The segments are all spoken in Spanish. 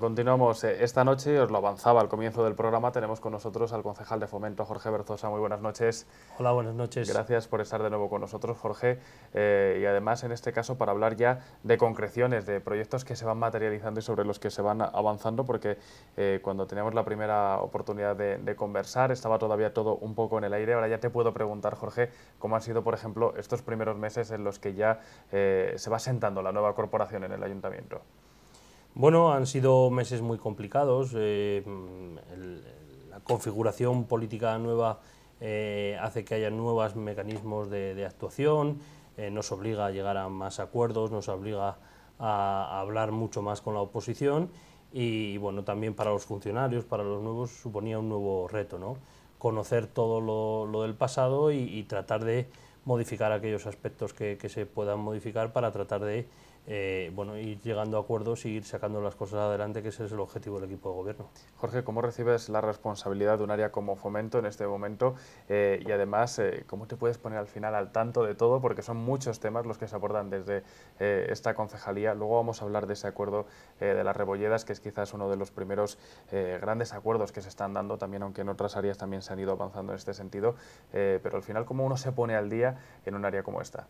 Continuamos eh, esta noche, os lo avanzaba al comienzo del programa, tenemos con nosotros al concejal de Fomento, Jorge Berzosa. Muy buenas noches. Hola, buenas noches. Gracias por estar de nuevo con nosotros, Jorge, eh, y además en este caso para hablar ya de concreciones, de proyectos que se van materializando y sobre los que se van avanzando, porque eh, cuando teníamos la primera oportunidad de, conversar estaba todavía todo un poco en el aire. Ahora ya te puedo preguntar, Jorge, cómo han sido, por ejemplo, estos primeros meses en los que ya se va sentando la nueva corporación en el ayuntamiento. Bueno, han sido meses muy complicados. Eh, mm, la configuración política nueva eh, hace que haya nuevos mecanismos de, actuación, eh, nos obliga a llegar a más acuerdos, nos obliga a, hablar mucho más con la oposición y, bueno, también para los funcionarios, para los nuevos, suponía un nuevo reto, ¿no? Conocer todo lo, del pasado y tratar de modificar aquellos aspectos que, que se puedan modificar para tratar de eh, bueno, ir llegando a acuerdos y ir sacando las cosas adelante, que ese es el objetivo del equipo de gobierno. Jorge, ¿cómo recibes la responsabilidad de un área como fomento en este momento? Eh, y además, eh, ¿cómo te puedes poner al final al tanto de todo? Porque son muchos temas los que se abordan desde esta concejalía. Luego vamos a hablar de ese acuerdo de las rebolledas, que es quizás uno de los primeros grandes acuerdos que se están dando, también aunque en otras áreas también se han ido avanzando en este sentido. pero al final, ¿cómo uno se pone al día? en un área como esta?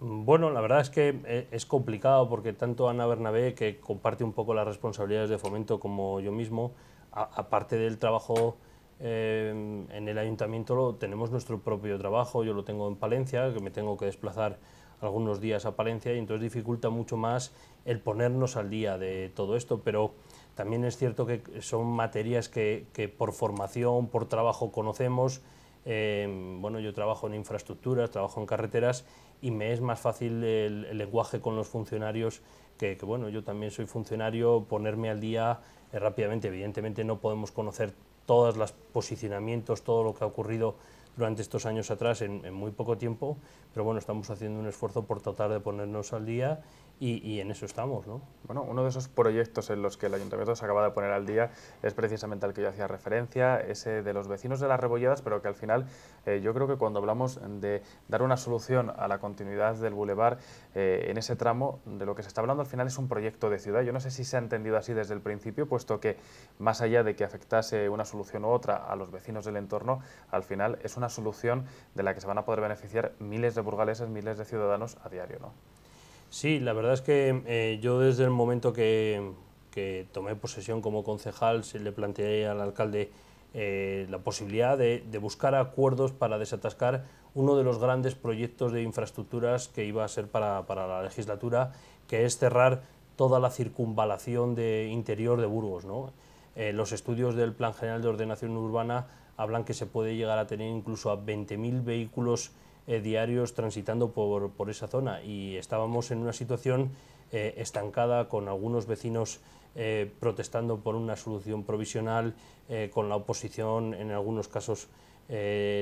Bueno, la verdad es que eh, es complicado porque tanto Ana Bernabé, que comparte un poco las responsabilidades de fomento como yo mismo, aparte del trabajo eh, en el ayuntamiento, tenemos nuestro propio trabajo, yo lo tengo en Palencia, que me tengo que desplazar algunos días a Palencia y entonces dificulta mucho más el ponernos al día de todo esto, pero también es cierto que son materias que por formación, por trabajo conocemos, Em, bueno, yo trabajo en infraestructuras, trabajo en carreteras y me es más fácil el, lenguaje con los funcionarios que, bueno, yo también soy funcionario, ponerme al día eh, rápidamente. Evidentemente no podemos conocer todos los posicionamientos, todo lo que ha ocurrido durante estos años atrás en, en muy poco tiempo, pero bueno, estamos haciendo un esfuerzo por tratar de ponernos al día y, en eso estamos, ¿no? Bueno, uno de esos proyectos en los que el ayuntamiento se acaba de poner al día es precisamente al que yo hacía referencia, ese de los vecinos de las rebolladas, pero que al final eh, yo creo que cuando hablamos de dar una solución a la continuidad del bulevar eh, en ese tramo, de lo que se está hablando al final es un proyecto de ciudad. Yo no sé si se ha entendido así desde el principio, puesto que más allá de que afectase una solución u otra a los vecinos del entorno, al final es una solución de la que se van a poder beneficiar miles de burgaleses, miles de ciudadanos a diario, ¿no? Sí, la verdad es que eh, yo desde el momento que, que, tomé posesión como concejal se le planteé al alcalde eh, la posibilidad de, buscar acuerdos para desatascar uno de los grandes proyectos de infraestructuras que iba a ser para, la legislatura, que es cerrar toda la circunvalación de interior de Burgos. Eh, los estudios del Plan General de Ordenación Urbana hablan que se puede llegar a tener incluso a 20.000 vehículos eh, diarios transitando por, esa zona y estábamos en una situación eh, estancada con algunos vecinos eh, protestando por una solución provisional, con la oposición en algunos casos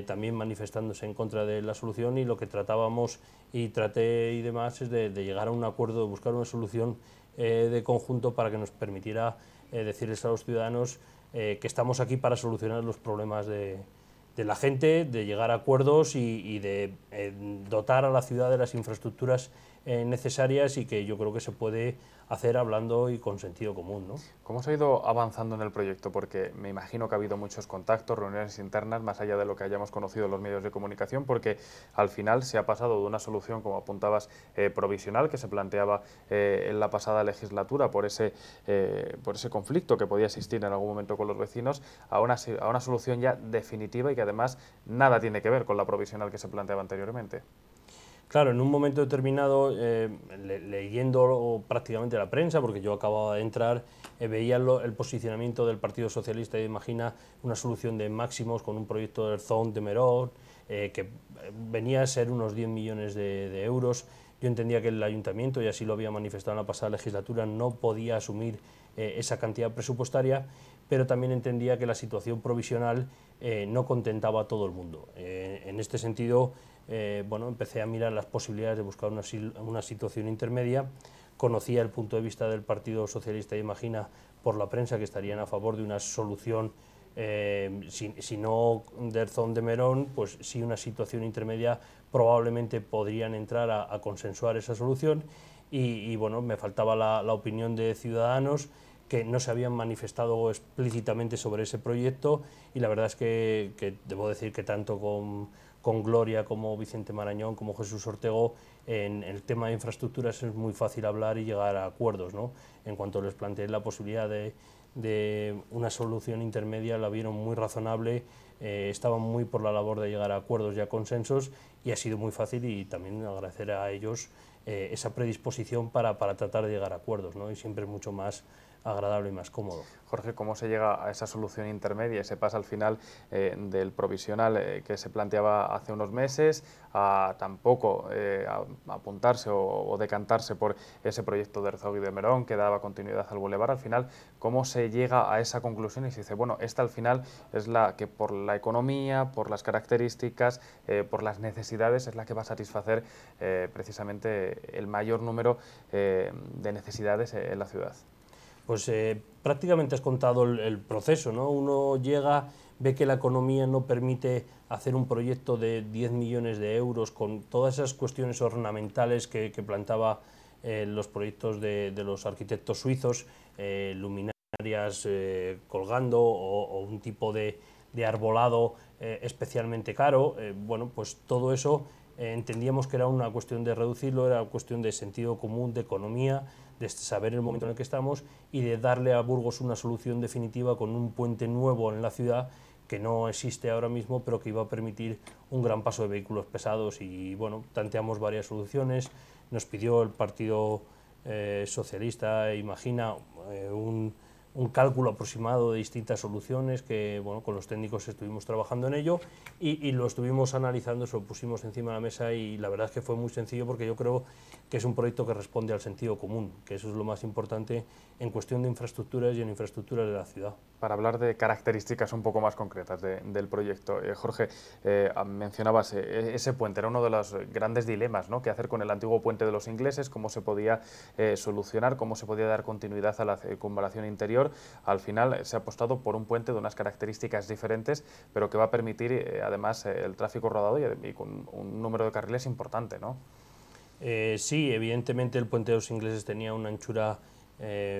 también manifestándose en contra de la solución y lo que tratábamos y traté y demás es de, de llegar a un acuerdo, de buscar una solución de conjunto para que nos permitiera decirles a los ciudadanos que estamos aquí para solucionar los problemas de, de la gente, de llegar a acuerdos y, de eh, dotar a la ciudad de las infraestructuras eh, necesarias y que yo creo que se puede hacer hablando y con sentido común. ¿no? ¿Cómo se ha ido avanzando en el proyecto? Porque me imagino que ha habido muchos contactos, reuniones internas, más allá de lo que hayamos conocido en los medios de comunicación, porque al final se ha pasado de una solución, como apuntabas, eh, provisional, que se planteaba en la pasada legislatura por ese, por ese conflicto que podía existir en algún momento con los vecinos, a una, a una solución ya definitiva y que además nada tiene que ver con la provisional que se planteaba anteriormente. Claro, en un momento determinado, eh, leyendo prácticamente la prensa, porque yo acababa de entrar, eh, veía el posicionamiento del Partido Socialista y imagina una solución de máximos con un proyecto del ZON de Merot, eh, que venía a ser unos 10 millones de, euros. Yo entendía que el ayuntamiento, y así lo había manifestado en la pasada legislatura, no podía asumir esa cantidad presupuestaria pero también entendía que la situación provisional eh, no contentaba a todo el mundo. Eh, en este sentido, eh, bueno, empecé a mirar las posibilidades de buscar una, situación intermedia, conocía el punto de vista del Partido Socialista y Imagina por la prensa que estarían a favor de una solución si, no del de Merón, pues sí una situación intermedia probablemente podrían entrar a, consensuar esa solución y, bueno, me faltaba la opinión de Ciudadanos que no se habían manifestado explícitamente sobre ese proyecto y la verdad es que, debo decir que tanto con, Gloria como Vicente Marañón como Jesús Ortego en el tema de infraestructuras es muy fácil hablar y llegar a acuerdos. ¿no? En cuanto les planteé la posibilidad de, una solución intermedia la vieron muy razonable, eh, estaban muy por la labor de llegar a acuerdos y a consensos y ha sido muy fácil y también agradecer a ellos eh, esa predisposición para, tratar de llegar a acuerdos ¿no? y siempre mucho más agradable y más cómodo. Jorge, ¿cómo se llega a esa solución intermedia? Se pasa al final eh, del provisional eh, que se planteaba hace unos meses a tampoco eh, apuntarse o, decantarse por ese proyecto de Herzog y de Merón que daba continuidad al Boulevard. Al final, ¿cómo se llega a esa conclusión y se dice, bueno, esta al final es la que por la economía, por las características, por las necesidades, es la que va a satisfacer precisamente el mayor número de necesidades en la ciudad? pues eh, prácticamente has contado el, proceso, ¿no? Uno llega, ve que la economía no permite hacer un proyecto de 10 millones de euros con todas esas cuestiones ornamentales que, plantaba eh, los proyectos de, los arquitectos suizos, eh, luminarias colgando o, un tipo de arbolado especialmente caro. bueno, pues todo eso eh, entendíamos que era una cuestión de reducirlo, era cuestión de sentido común, de economía, de saber el momento en el que estamos y de darle a Burgos una solución definitiva con un puente nuevo en la ciudad que no existe ahora mismo, pero que iba a permitir un gran paso de vehículos pesados y bueno, tanteamos varias soluciones, nos pidió el Partido eh, Socialista, imagina, eh, un un cálculo aproximado de distintas soluciones que bueno, con los técnicos estuvimos trabajando en ello y, y, lo estuvimos analizando, se lo pusimos encima de la mesa y la verdad es que fue muy sencillo porque yo creo que es un proyecto que responde al sentido común, que eso es lo más importante en cuestión de infraestructuras y en infraestructuras de la ciudad para hablar de características un poco más concretas del proyecto. Eh, Jorge, eh, ah, mencionabas eh, e-, ese puente, era uno de los grandes dilemas, ¿no? ¿Qué hacer con el antiguo puente de los ingleses? ¿Cómo se podía solucionar? ¿Cómo se podía dar continuidad a la circunvalación interior? Al final se ha apostado por un puente de unas características diferentes, pero que va a permitir además el tráfico rodado y, con un número de carriles importante, ¿no? sí, evidentemente el puente de los ingleses tenía una anchura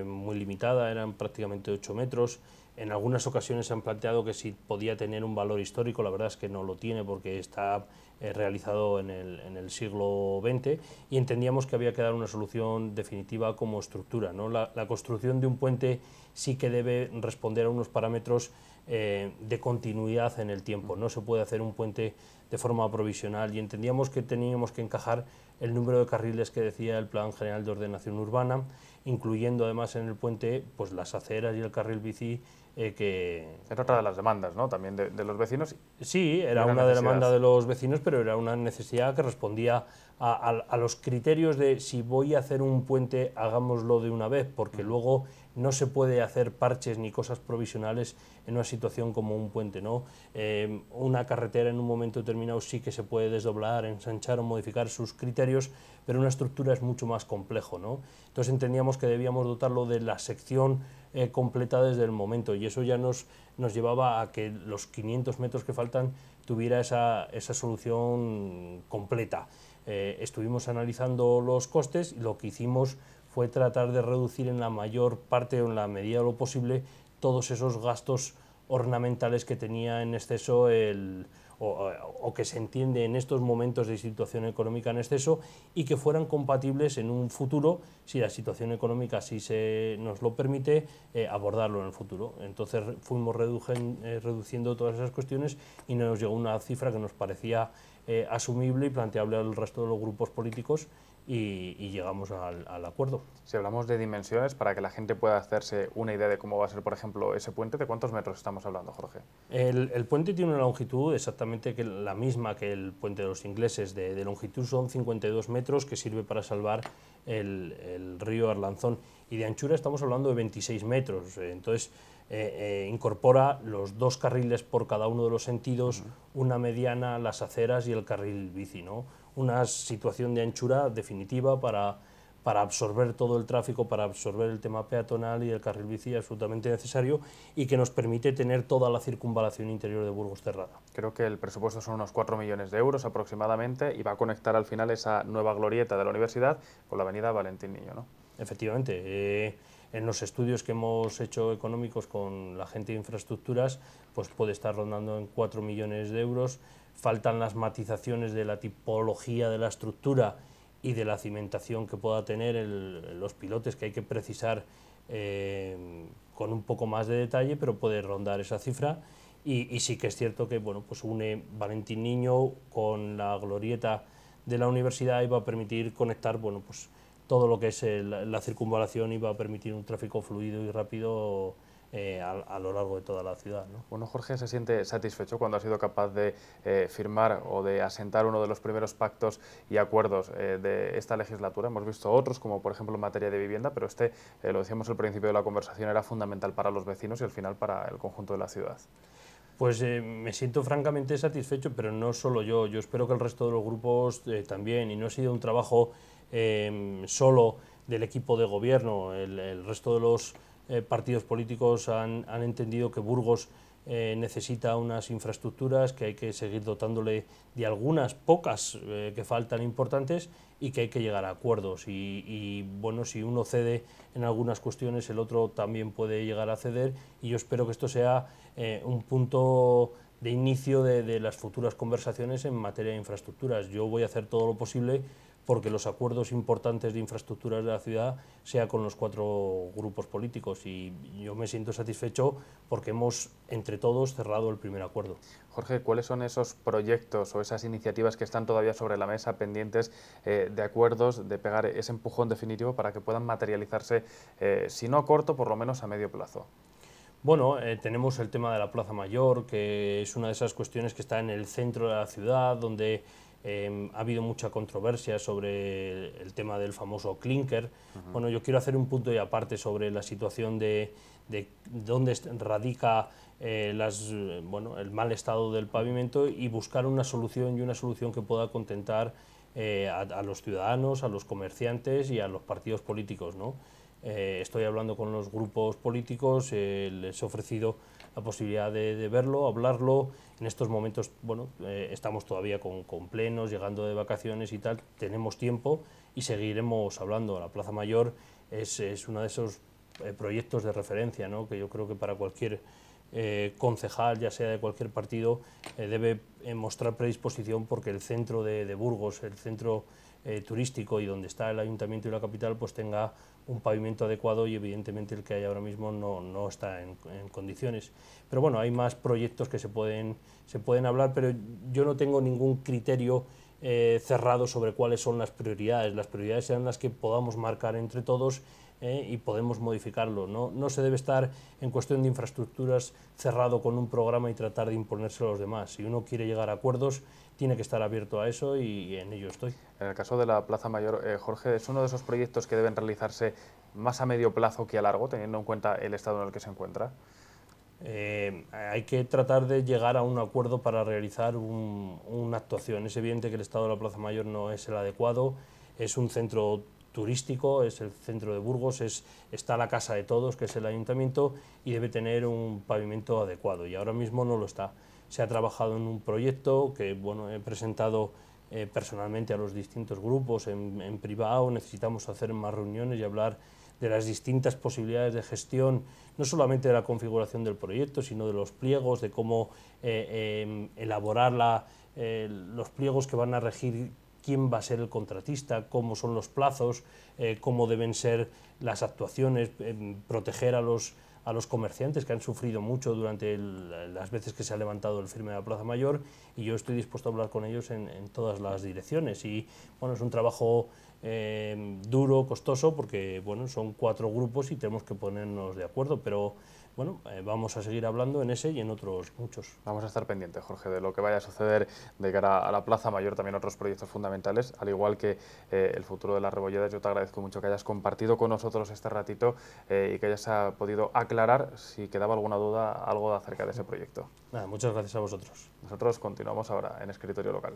muy limitada, eran prácticamente 8 metros. En algunas ocasiones se han planteado que si podía tener un valor histórico, la verdad es que no lo tiene porque está eh, realizado en el, siglo XX y entendíamos que había que dar una solución definitiva como estructura. La, construcción de un puente sí que debe responder a unos parámetros eh, de continuidad en el tiempo. No se puede hacer un puente de forma provisional y entendíamos que teníamos que encajar el número de carriles que decía el Plan General de Ordenación Urbana, incluyendo además en el puente pues, las aceras y el carril bici eh, que era otra de las demandas ¿no? también de, los vecinos. Sí, era una, demanda de los vecinos, pero era una necesidad que respondía a, los criterios de si voy a hacer un puente, hagámoslo de una vez, porque mm. luego no se puede hacer parches ni cosas provisionales en una situación como un puente. ¿no? Eh, una carretera en un momento determinado sí que se puede desdoblar, ensanchar o modificar sus criterios, pero una estructura es mucho más complejo. ¿no? Entonces entendíamos que debíamos dotarlo de la sección eh, completa desde el momento y eso ya nos, nos llevaba a que los 500 metros que faltan tuviera esa, solución completa. Eh, estuvimos analizando los costes y lo que hicimos fue tratar de reducir en la mayor parte o en la medida de lo posible todos esos gastos ornamentales que tenía en exceso el, o, que se entiende en estos momentos de situación económica en exceso y que fueran compatibles en un futuro, si la situación económica así se nos lo permite, eh, abordarlo en el futuro. Entonces fuimos eh, reduciendo todas esas cuestiones y nos llegó una cifra que nos parecía eh, asumible y planteable al resto de los grupos políticos y, llegamos al, acuerdo. Si hablamos de dimensiones, para que la gente pueda hacerse una idea de cómo va a ser, por ejemplo, ese puente, ¿de cuántos metros estamos hablando, Jorge? El, puente tiene una longitud exactamente que la misma que el puente de los ingleses, de, longitud son 52 metros, que sirve para salvar el, el río Arlanzón, y de anchura estamos hablando de 26 metros, entonces eh, eh, incorpora los dos carriles por cada uno de los sentidos, una mediana, las aceras y el carril bici, Una situación de anchura definitiva para, para absorber todo el tráfico, para absorber el tema peatonal y el carril bici absolutamente necesario y que nos permite tener toda la circunvalación interior de Burgos cerrada. Creo que el presupuesto son unos 4 millones de euros aproximadamente y va a conectar al final esa nueva glorieta de la universidad con la avenida Valentín Niño, ¿no? Efectivamente. Eh, en los estudios que hemos hecho económicos con la gente de infraestructuras, pues puede estar rondando en 4 millones de euros. Faltan las matizaciones de la tipología de la estructura y de la cimentación que pueda tener los pilotes, que hay que precisar eh, con un poco más de detalle, pero puede rondar esa cifra. Y, sí que es cierto que bueno, pues une Valentín Niño con la glorieta de la universidad y va a permitir conectar bueno, pues, todo lo que es la circunvalación iba a permitir un tráfico fluido y rápido eh, a, lo largo de toda la ciudad. Bueno, Jorge se siente satisfecho cuando ha sido capaz de eh, firmar o de asentar uno de los primeros pactos y acuerdos eh, de esta legislatura. Hemos visto otros, como por ejemplo en materia de vivienda, pero este, lo decíamos al principio de la conversación, era fundamental para los vecinos y al final para el conjunto de la ciudad. Pues me siento francamente satisfecho, pero no solo yo, yo espero que el resto de los grupos también, y no ha sido un trabajo Em, solo del equipo de gobierno. El, resto de los eh, partidos políticos han, entendido que Burgos eh, necesita unas infraestructuras, que hay que seguir dotándole de algunas, pocas eh, que faltan importantes, y que hay que llegar a acuerdos. Y, bueno, si uno cede en algunas cuestiones, el otro también puede llegar a ceder. Y yo espero que esto sea un punto de inicio de las futuras conversaciones en materia de infraestructuras. Yo voy a hacer todo lo posible porque los acuerdos importantes de infraestructuras de la ciudad sea con los cuatro grupos políticos y yo me siento satisfecho porque hemos entre todos cerrado el primer acuerdo. Jorge, ¿cuáles son esos proyectos o esas iniciativas que están todavía sobre la mesa pendientes eh, de acuerdos, de pegar ese empujón definitivo para que puedan materializarse, eh, si no a corto, por lo menos a medio plazo? Bueno, eh, tenemos el tema de la Plaza Mayor, que es una de esas cuestiones que está en el centro de la ciudad, donde Em, ha habido mucha controversia sobre el, tema del famoso clinker. Bueno, yo quiero hacer un punto y aparte sobre la situación de, dónde radica eh, el mal estado del pavimento y buscar una solución y una solución que pueda contentar eh, a, los ciudadanos, a los comerciantes y a los partidos políticos. Eh, estoy hablando con los grupos políticos, les he ofrecido la posibilidad de, verlo, hablarlo. En estos momentos, bueno, eh, estamos todavía con, plenos, llegando de vacaciones y tal, tenemos tiempo y seguiremos hablando. La Plaza Mayor es, uno de esos eh, proyectos de referencia, ¿no? que yo creo que para cualquier eh, concejal, ya sea de cualquier partido, debe mostrar predisposición porque el centro de, de Burgos, el centro turístico y donde está el ayuntamiento y la capital, pues tenga un pavimento adecuado y evidentemente el que hay ahora mismo no, está en, condiciones. Pero bueno, hay más proyectos que se pueden, se pueden hablar, pero yo no tengo ningún criterio eh, cerrado sobre cuáles son las prioridades. Las prioridades serán las que podamos marcar entre todos eh, y podemos modificarlo. ¿no? no se debe estar en cuestión de infraestructuras cerrado con un programa y tratar de imponerse a los demás. Si uno quiere llegar a acuerdos, tiene que estar abierto a eso y, en ello estoy. En el caso de la Plaza Mayor, eh, Jorge, ¿es uno de esos proyectos que deben realizarse más a medio plazo que a largo, teniendo en cuenta el estado en el que se encuentra? Eh, hay que tratar de llegar a un acuerdo para realizar una actuación. Es evidente que el estado de la Plaza Mayor no es el adecuado, es un centro turístico, es el centro de Burgos, es, está la casa de todos, que es el ayuntamiento, y debe tener un pavimento adecuado, y ahora mismo no lo está se ha trabajado en un proyecto que bueno, he presentado eh, personalmente a los distintos grupos en, privado, necesitamos hacer más reuniones y hablar de las distintas posibilidades de gestión, no solamente de la configuración del proyecto, sino de los pliegos, de cómo eh, em, elaborar eh, los pliegos que van a regir quién va a ser el contratista, cómo son los plazos, cómo deben ser las actuaciones, em, proteger a los a los comerciantes que han sufrido mucho durante las veces que se ha levantado el firme de la Plaza Mayor y yo estoy dispuesto a hablar con ellos en, en todas las direcciones. Y bueno, es un trabajo Em, duro, costoso, porque bueno, son cuatro grupos y tenemos que ponernos de acuerdo, pero bueno, eh, vamos a seguir hablando en ese y en otros muchos. Vamos a estar pendientes, Jorge, de lo que vaya a suceder de cara a la Plaza Mayor, también otros proyectos fundamentales, al igual que eh, el futuro de las rebolledas. Yo te agradezco mucho que hayas compartido con nosotros este ratito eh, y que hayas ah, podido aclarar si quedaba alguna duda, algo acerca de ese mm. proyecto. Nada, muchas gracias a vosotros. Nosotros continuamos ahora en Escritorio Local.